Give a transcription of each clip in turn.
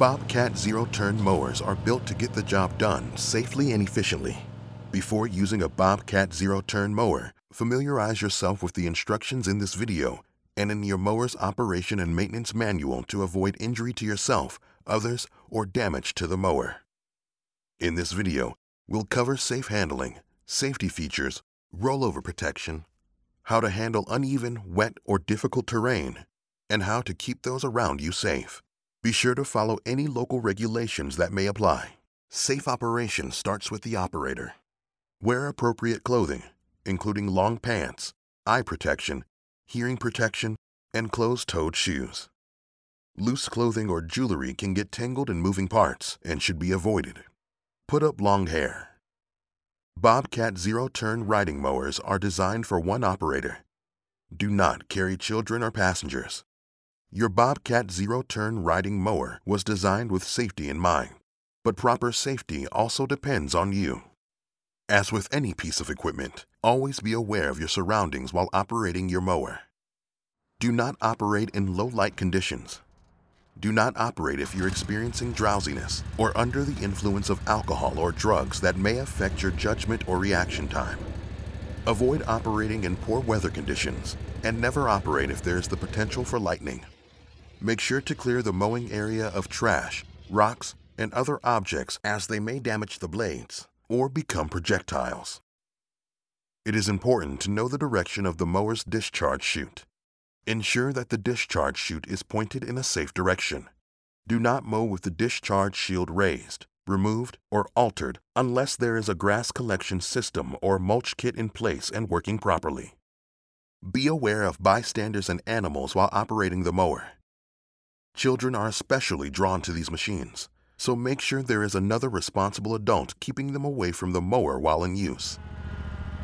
Bobcat zero-turn mowers are built to get the job done safely and efficiently. Before using a Bobcat zero-turn mower, familiarize yourself with the instructions in this video and in your mower's operation and maintenance manual to avoid injury to yourself, others, or damage to the mower. In this video, we'll cover safe handling, safety features, rollover protection, how to handle uneven, wet, or difficult terrain, and how to keep those around you safe. Be sure to follow any local regulations that may apply. Safe operation starts with the operator. Wear appropriate clothing, including long pants, eye protection, hearing protection, and closed-toed shoes. Loose clothing or jewelry can get tangled in moving parts and should be avoided. Put up long hair. Bobcat zero-turn riding mowers are designed for one operator. Do not carry children or passengers. Your Bobcat zero turn riding mower was designed with safety in mind, but proper safety also depends on you. As with any piece of equipment, always be aware of your surroundings while operating your mower. Do not operate in low light conditions. Do not operate if you're experiencing drowsiness or under the influence of alcohol or drugs that may affect your judgment or reaction time. Avoid operating in poor weather conditions and never operate if there is the potential for lightning. Make sure to clear the mowing area of trash, rocks, and other objects as they may damage the blades or become projectiles. It is important to know the direction of the mower's discharge chute. Ensure that the discharge chute is pointed in a safe direction. Do not mow with the discharge shield raised, removed, or altered unless there is a grass collection system or mulch kit in place and working properly. Be aware of bystanders and animals while operating the mower. Children are especially drawn to these machines, so make sure there is another responsible adult keeping them away from the mower while in use.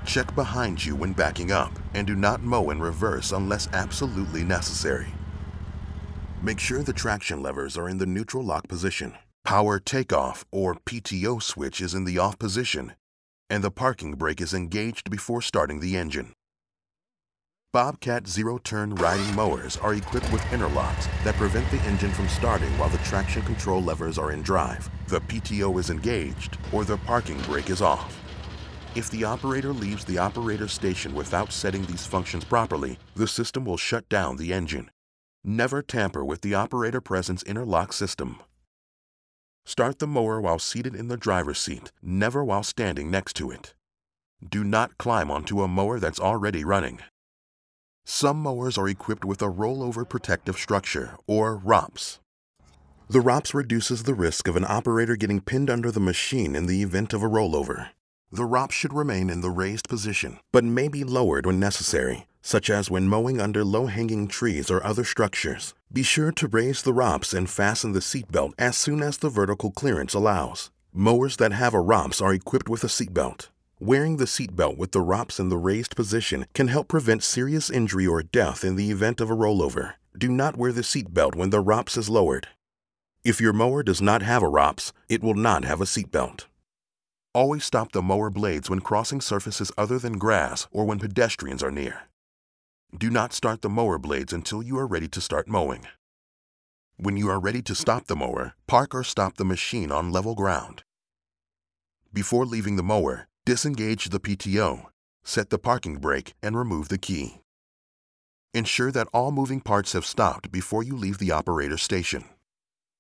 Check behind you when backing up and do not mow in reverse unless absolutely necessary. Make sure the traction levers are in the neutral lock position, power takeoff or PTO switch is in the off position, and the parking brake is engaged before starting the engine. Bobcat zero-turn riding mowers are equipped with interlocks that prevent the engine from starting while the traction control levers are in drive, the PTO is engaged, or the parking brake is off. If the operator leaves the operator station without setting these functions properly, the system will shut down the engine. Never tamper with the operator presence interlock system. Start the mower while seated in the driver's seat, never while standing next to it. Do not climb onto a mower that's already running. Some mowers are equipped with a rollover protective structure, or ROPS. The ROPS reduces the risk of an operator getting pinned under the machine in the event of a rollover. The ROPS should remain in the raised position, but may be lowered when necessary, such as when mowing under low-hanging trees or other structures. Be sure to raise the ROPS and fasten the seatbelt as soon as the vertical clearance allows. Mowers that have a ROPS are equipped with a seatbelt. Wearing the seatbelt with the ROPS in the raised position can help prevent serious injury or death in the event of a rollover. Do not wear the seatbelt when the ROPS is lowered. If your mower does not have a ROPS, it will not have a seatbelt. Always stop the mower blades when crossing surfaces other than grass or when pedestrians are near. Do not start the mower blades until you are ready to start mowing. When you are ready to stop the mower, park or stop the machine on level ground. Before leaving the mower, Disengage the PTO, set the parking brake, and remove the key. Ensure that all moving parts have stopped before you leave the operator station.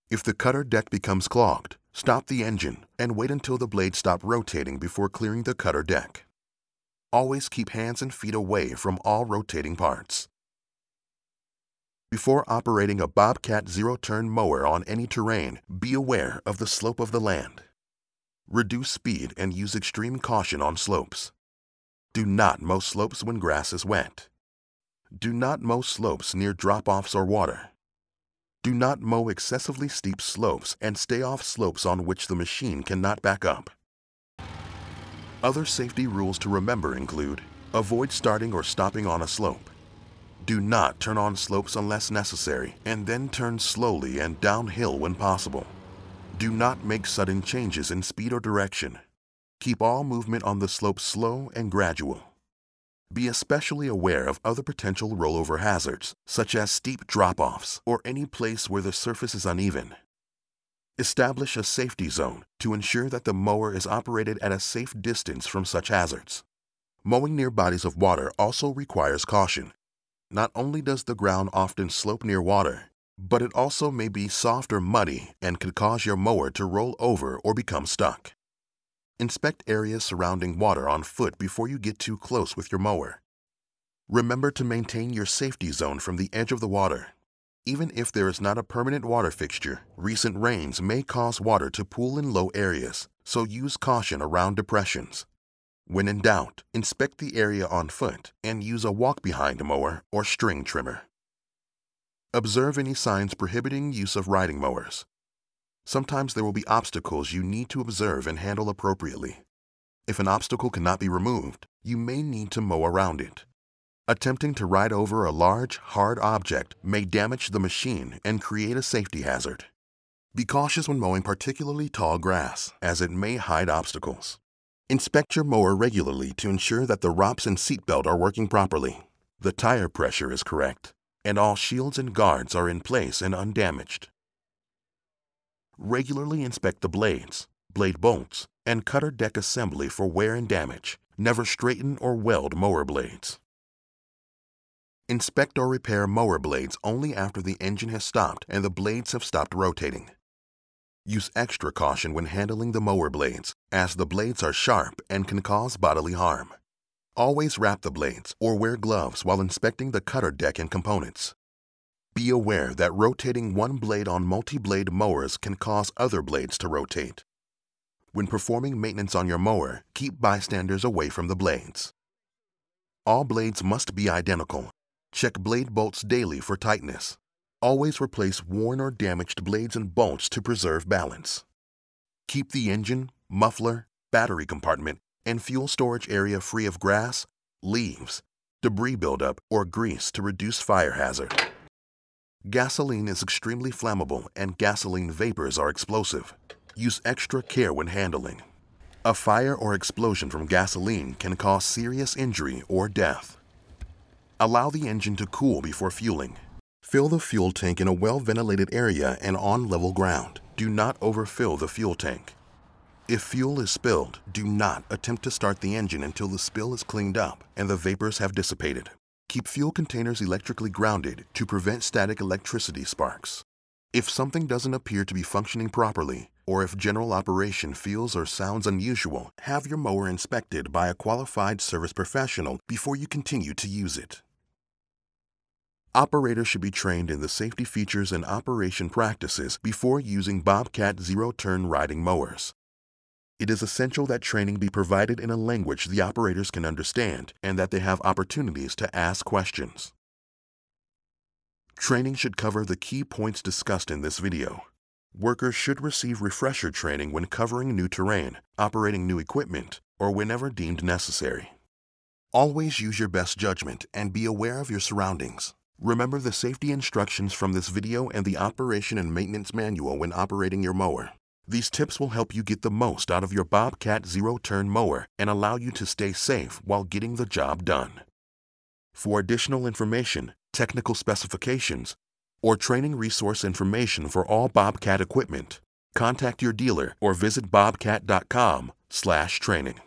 If the cutter deck becomes clogged, stop the engine and wait until the blades stop rotating before clearing the cutter deck. Always keep hands and feet away from all rotating parts. Before operating a Bobcat zero-turn mower on any terrain, be aware of the slope of the land. Reduce speed and use extreme caution on slopes. Do not mow slopes when grass is wet. Do not mow slopes near drop-offs or water. Do not mow excessively steep slopes and stay off slopes on which the machine cannot back up. Other safety rules to remember include avoid starting or stopping on a slope. Do not turn on slopes unless necessary and then turn slowly and downhill when possible. Do not make sudden changes in speed or direction. Keep all movement on the slope slow and gradual. Be especially aware of other potential rollover hazards, such as steep drop-offs or any place where the surface is uneven. Establish a safety zone to ensure that the mower is operated at a safe distance from such hazards. Mowing near bodies of water also requires caution. Not only does the ground often slope near water, but it also may be soft or muddy and could cause your mower to roll over or become stuck. Inspect areas surrounding water on foot before you get too close with your mower. Remember to maintain your safety zone from the edge of the water. Even if there is not a permanent water fixture, recent rains may cause water to pool in low areas, so use caution around depressions. When in doubt, inspect the area on foot and use a walk-behind mower or string trimmer. Observe any signs prohibiting use of riding mowers. Sometimes there will be obstacles you need to observe and handle appropriately. If an obstacle cannot be removed, you may need to mow around it. Attempting to ride over a large, hard object may damage the machine and create a safety hazard. Be cautious when mowing particularly tall grass, as it may hide obstacles. Inspect your mower regularly to ensure that the ROPS and seatbelt are working properly. The tire pressure is correct and all shields and guards are in place and undamaged. Regularly inspect the blades, blade bolts, and cutter deck assembly for wear and damage. Never straighten or weld mower blades. Inspect or repair mower blades only after the engine has stopped and the blades have stopped rotating. Use extra caution when handling the mower blades, as the blades are sharp and can cause bodily harm. Always wrap the blades or wear gloves while inspecting the cutter deck and components. Be aware that rotating one blade on multi-blade mowers can cause other blades to rotate. When performing maintenance on your mower, keep bystanders away from the blades. All blades must be identical. Check blade bolts daily for tightness. Always replace worn or damaged blades and bolts to preserve balance. Keep the engine, muffler, battery compartment, and fuel storage area free of grass, leaves, debris buildup, or grease to reduce fire hazard. Gasoline is extremely flammable and gasoline vapors are explosive. Use extra care when handling. A fire or explosion from gasoline can cause serious injury or death. Allow the engine to cool before fueling. Fill the fuel tank in a well-ventilated area and on level ground. Do not overfill the fuel tank. If fuel is spilled, do not attempt to start the engine until the spill is cleaned up and the vapors have dissipated. Keep fuel containers electrically grounded to prevent static electricity sparks. If something doesn't appear to be functioning properly, or if general operation feels or sounds unusual, have your mower inspected by a qualified service professional before you continue to use it. Operators should be trained in the safety features and operation practices before using Bobcat zero-turn riding mowers. It is essential that training be provided in a language the operators can understand and that they have opportunities to ask questions. Training should cover the key points discussed in this video. Workers should receive refresher training when covering new terrain, operating new equipment, or whenever deemed necessary. Always use your best judgment and be aware of your surroundings. Remember the safety instructions from this video and the operation and maintenance manual when operating your mower. These tips will help you get the most out of your Bobcat zero-turn mower and allow you to stay safe while getting the job done. For additional information, technical specifications, or training resource information for all Bobcat equipment, contact your dealer or visit bobcat.com/training.